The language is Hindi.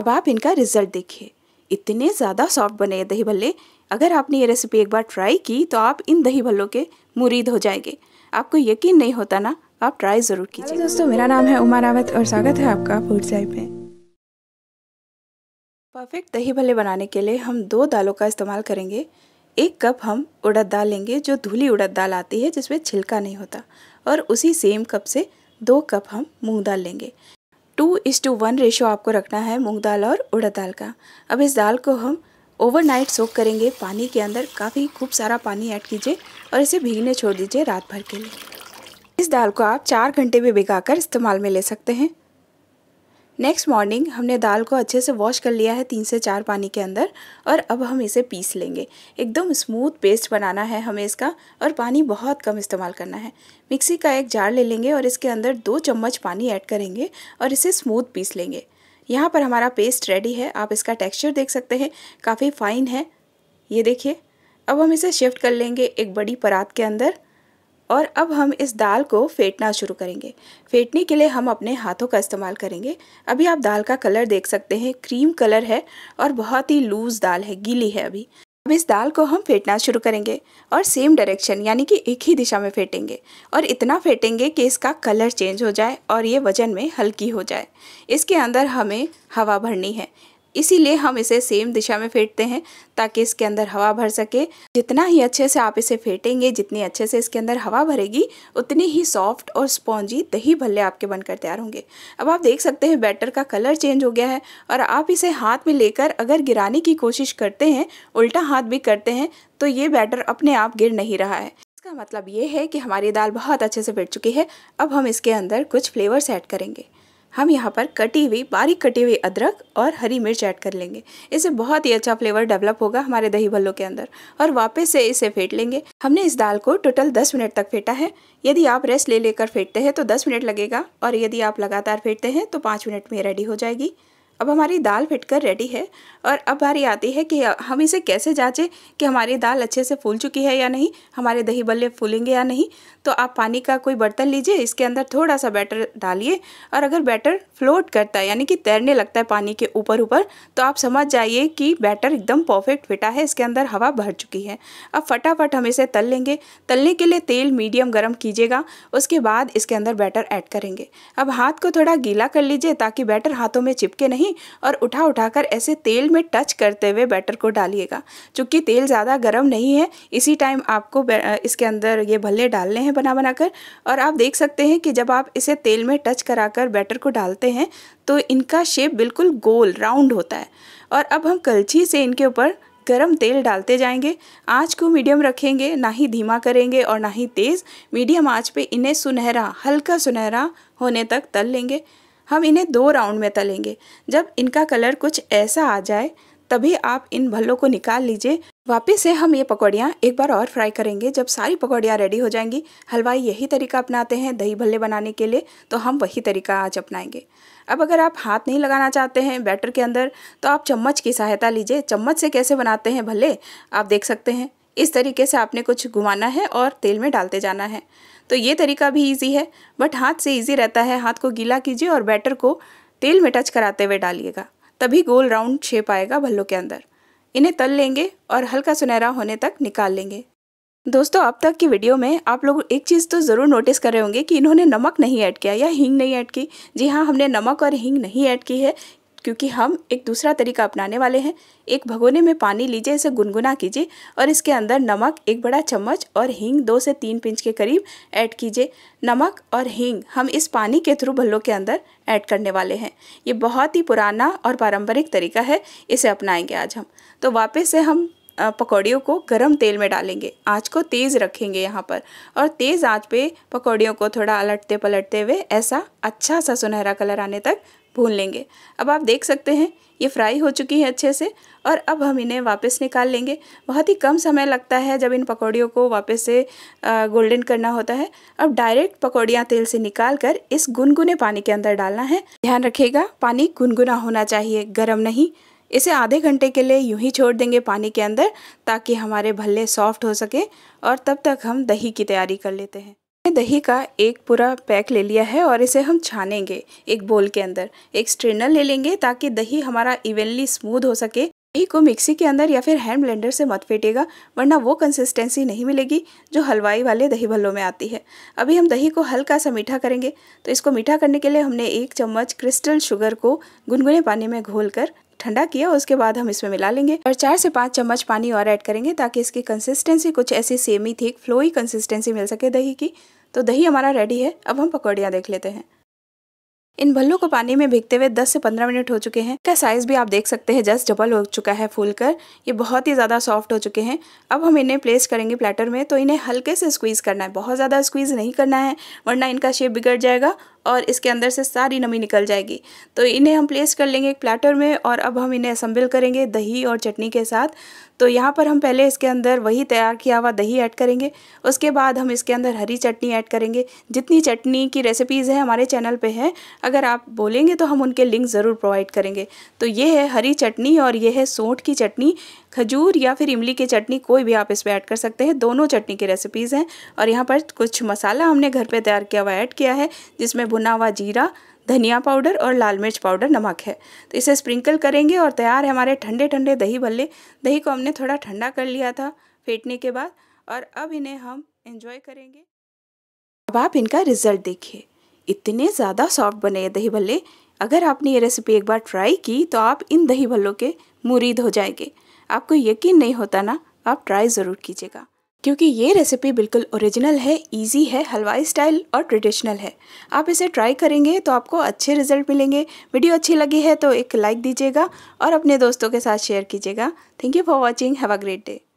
अब आप इनका रिजल्ट देखिए इतने ज़्यादा सॉफ्ट बने दही भल्ले अगर आपने ये रेसिपी एक बार ट्राई की तो आप इन दही भल्लों के मुरीद हो जाएंगे आपको यकीन नहीं होता ना आप ट्राई ज़रूर कीजिए दोस्तों मेरा नाम है उमा रावत और स्वागत है आपका फूड साइड में परफेक्ट दही भल्ले बनाने के लिए हम दो दालों का इस्तेमाल करेंगे एक कप हम उड़द दाल लेंगे जो धुली उड़द दाल आती है जिसमें छिलका नहीं होता और उसी सेम कप से दो कप हम मूंग दाल लेंगे टू इस टू वन रेशो आपको रखना है मूंग दाल और उड़द दाल का अब इस दाल को हम ओवरनाइट सोक करेंगे पानी के अंदर काफ़ी खूब सारा पानी ऐड कीजिए और इसे भीगने छोड़ दीजिए रात भर के लिए इस दाल को आप चार घंटे में भिगा इस्तेमाल में ले सकते हैं नेक्स्ट मॉर्निंग हमने दाल को अच्छे से वॉश कर लिया है तीन से चार पानी के अंदर और अब हम इसे पीस लेंगे एकदम स्मूथ पेस्ट बनाना है हमें इसका और पानी बहुत कम इस्तेमाल करना है मिक्सी का एक जार ले लेंगे और इसके अंदर दो चम्मच पानी ऐड करेंगे और इसे स्मूथ पीस लेंगे यहाँ पर हमारा पेस्ट रेडी है आप इसका टेक्स्चर देख सकते हैं काफ़ी फाइन है ये देखिए अब हम इसे शिफ्ट कर लेंगे एक बड़ी परात के अंदर और अब हम इस दाल को फेंटना शुरू करेंगे फेंटने के लिए हम अपने हाथों का इस्तेमाल करेंगे अभी आप दाल का कलर देख सकते हैं क्रीम कलर है और बहुत ही लूज़ दाल है गीली है अभी अब इस दाल को हम फेंटना शुरू करेंगे और सेम डायरेक्शन यानी कि एक ही दिशा में फेंटेंगे और इतना फेंटेंगे कि इसका कलर चेंज हो जाए और ये वजन में हल्की हो जाए इसके अंदर हमें हवा भरनी है इसीलिए हम इसे सेम दिशा में फेंटते हैं ताकि इसके अंदर हवा भर सके जितना ही अच्छे से आप इसे फेंटेंगे जितनी अच्छे से इसके अंदर हवा भरेगी उतनी ही सॉफ्ट और स्पॉन्जी दही भल्ले आपके बनकर तैयार होंगे अब आप देख सकते हैं बैटर का कलर चेंज हो गया है और आप इसे हाथ में लेकर अगर गिराने की कोशिश करते हैं उल्टा हाथ भी करते हैं तो ये बैटर अपने आप गिर नहीं रहा है इसका मतलब ये है कि हमारी दाल बहुत अच्छे से फिट चुकी है अब हम इसके अंदर कुछ फ्लेवर्स ऐड करेंगे हम यहाँ पर कटी हुई बारीक कटी हुई अदरक और हरी मिर्च ऐड कर लेंगे इससे बहुत ही अच्छा फ्लेवर डेवलप होगा हमारे दही भल्लों के अंदर और वापस से इसे फेंट लेंगे हमने इस दाल को टोटल 10 मिनट तक फेंटा है यदि आप रेस्ट ले लेकर फेंटते हैं तो 10 मिनट लगेगा और यदि आप लगातार फेंटते हैं तो पाँच मिनट में रेडी हो जाएगी अब हमारी दाल फिटकर रेडी है और अब बारी आती है कि हम इसे कैसे जांचें कि हमारी दाल अच्छे से फूल चुकी है या नहीं हमारे दही बल्ले फूलेंगे या नहीं तो आप पानी का कोई बर्तन लीजिए इसके अंदर थोड़ा सा बैटर डालिए और अगर बैटर फ्लोट करता है यानी कि तैरने लगता है पानी के ऊपर ऊपर तो आप समझ जाइए कि बैटर एकदम परफेक्ट फिटा है इसके अंदर हवा भर चुकी है अब फटाफट हम इसे तल लेंगे तलने के लिए तेल मीडियम गर्म कीजिएगा उसके बाद इसके अंदर बैटर ऐड करेंगे अब हाथ को थोड़ा गीला कर लीजिए ताकि बैटर हाथों में चिपके नहीं पानी और उठा उठा कर ऐसे तेल में टच करते हुए बैटर को डालिएगा चूँकि तेल ज़्यादा गर्म नहीं है इसी टाइम आपको इसके अंदर ये भल्ले डालने हैं बना बना कर और आप देख सकते हैं कि जब आप इसे तेल में टच कराकर बैटर को डालते हैं तो इनका शेप बिल्कुल गोल राउंड होता है और अब हम कलछी से इनके ऊपर गरम तेल डालते जाएंगे आँच को मीडियम रखेंगे ना ही धीमा करेंगे और ना ही तेज़ मीडियम आँच पे इन्हें सुनहरा हल्का सुनहरा होने तक तल लेंगे हम इन्हें दो राउंड में तलेंगे जब इनका कलर कुछ ऐसा आ जाए तभी आप इन भल्लों को निकाल लीजिए वापस से हम ये पकौड़ियाँ एक बार और फ्राई करेंगे जब सारी पकौड़ियाँ रेडी हो जाएंगी हलवाई यही तरीका अपनाते हैं दही भल्ले बनाने के लिए तो हम वही तरीका आज अपनाएंगे अब अगर आप हाथ नहीं लगाना चाहते हैं बैटर के अंदर तो आप चम्मच की सहायता लीजिए चम्मच से कैसे बनाते हैं भले आप देख सकते हैं इस तरीके से आपने कुछ घुमाना है और तेल में डालते जाना है तो ये तरीका भी इजी है बट हाथ से इजी रहता है हाथ को गीला कीजिए और बैटर को तेल में टच कराते हुए डालिएगा तभी गोल राउंड शेप आएगा भल्लों के अंदर इन्हें तल लेंगे और हल्का सुनहरा होने तक निकाल लेंगे दोस्तों अब तक की वीडियो में आप लोग एक चीज़ तो ज़रूर नोटिस कर रहे होंगे कि इन्होंने नमक नहीं ऐड किया या हींग नहीं ऐड की जी हाँ हमने नमक और हींग नहीं ऐड की है क्योंकि हम एक दूसरा तरीका अपनाने वाले हैं एक भगोने में पानी लीजिए इसे गुनगुना कीजिए और इसके अंदर नमक एक बड़ा चम्मच और हींग दो से तीन पिंच के करीब ऐड कीजिए नमक और हींग हम इस पानी के थ्रू भल्लों के अंदर ऐड करने वाले हैं ये बहुत ही पुराना और पारंपरिक तरीका है इसे अपनाएँगे आज हम तो वापस से हम पकौड़ियों को गरम तेल में डालेंगे आँच को तेज़ रखेंगे यहाँ पर और तेज़ आँच पे पकौड़ियों को थोड़ा अलटते पलटते हुए ऐसा अच्छा सा सुनहरा कलर आने तक भून लेंगे अब आप देख सकते हैं ये फ्राई हो चुकी है अच्छे से और अब हम इन्हें वापस निकाल लेंगे बहुत ही कम समय लगता है जब इन पकौड़ियों को वापस से गोल्डन करना होता है अब डायरेक्ट पकौड़ियाँ तेल से निकाल कर इस गुनगुने पानी के अंदर डालना है ध्यान रखिएगा पानी गुनगुना होना चाहिए गर्म नहीं इसे आधे घंटे के लिए यूं ही छोड़ देंगे पानी के अंदर ताकि हमारे भल्ले सॉफ्ट हो सके और तब तक हम दही की तैयारी कर लेते हैं दही का एक पूरा पैक ले लिया है और इसे हम छानेंगे एक बोल के अंदर एक स्ट्रेनर ले लेंगे ताकि दही हमारा इवनली स्मूथ हो सके दही को मिक्सी के अंदर या फिर हैंड ब्लेंडर से मत फेटेगा वरना वो कंसिस्टेंसी नहीं मिलेगी जो हलवाई वाले दही भल्लों में आती है अभी हम दही को हल्का सा मीठा करेंगे तो इसको मीठा करने के लिए हमने एक चम्मच क्रिस्टल शुगर को गुनगुने पानी में घोल कर ठंडा किया उसके बाद हम इसमें मिला लेंगे और चार से पाँच चम्मच पानी और ऐड करेंगे ताकि इसकी कंसिस्टेंसी कुछ ऐसी सेमी थी फ्लोई कंसिस्टेंसी मिल सके दही की तो दही हमारा रेडी है अब हम पकौड़ियाँ देख लेते हैं इन भल्लों को पानी में भीगते हुए 10 से 15 मिनट हो चुके हैं का साइज़ भी आप देख सकते हैं जस्ट डबल हो चुका है फूल कर ये बहुत ही ज़्यादा सॉफ्ट हो चुके हैं अब हम इन्हें प्लेस करेंगे प्लेटर में तो इन्हें हल्के से स्क्वीज़ करना है बहुत ज़्यादा स्क्वीज़ नहीं करना है वरना इनका शेप बिगड़ जाएगा और इसके अंदर से सारी नमी निकल जाएगी तो इन्हें हम प्लेस कर लेंगे एक प्लेटर में और अब हम इन्हें असम्बल करेंगे दही और चटनी के साथ तो यहाँ पर हम पहले इसके अंदर वही तैयार किया हुआ दही ऐड करेंगे उसके बाद हम इसके अंदर हरी चटनी ऐड करेंगे जितनी चटनी की रेसिपीज़ हैं हमारे चैनल पे हैं अगर आप बोलेंगे तो हम उनके लिंक ज़रूर प्रोवाइड करेंगे तो ये है हरी चटनी और ये है सोंठ की चटनी खजूर या फिर इमली की चटनी कोई भी आप इसमें ऐड कर सकते हैं दोनों चटनी की रेसिपीज़ हैं और यहाँ पर कुछ मसाला हमने घर पर तैयार किया हुआ ऐड किया है जिसमें भुना हुआ जीरा धनिया पाउडर और लाल मिर्च पाउडर नमक है तो इसे स्प्रिंकल करेंगे और तैयार है हमारे ठंडे ठंडे दही भल्ले दही को हमने थोड़ा ठंडा कर लिया था फेंटने के बाद और अब इन्हें हम इन्जॉय करेंगे अब आप इनका रिज़ल्ट देखिए इतने ज़्यादा सॉफ्ट बने हैं दही भल्ले अगर आपने ये रेसिपी एक बार ट्राई की तो आप इन दही भल्लों के मुरीद हो जाएंगे आपको यकीन नहीं होता ना आप ट्राई ज़रूर कीजिएगा क्योंकि ये रेसिपी बिल्कुल ओरिजिनल है इजी है हलवाई स्टाइल और ट्रेडिशनल है आप इसे ट्राई करेंगे तो आपको अच्छे रिजल्ट मिलेंगे वीडियो अच्छी लगी है तो एक लाइक दीजिएगा और अपने दोस्तों के साथ शेयर कीजिएगा thank you for watching have a great day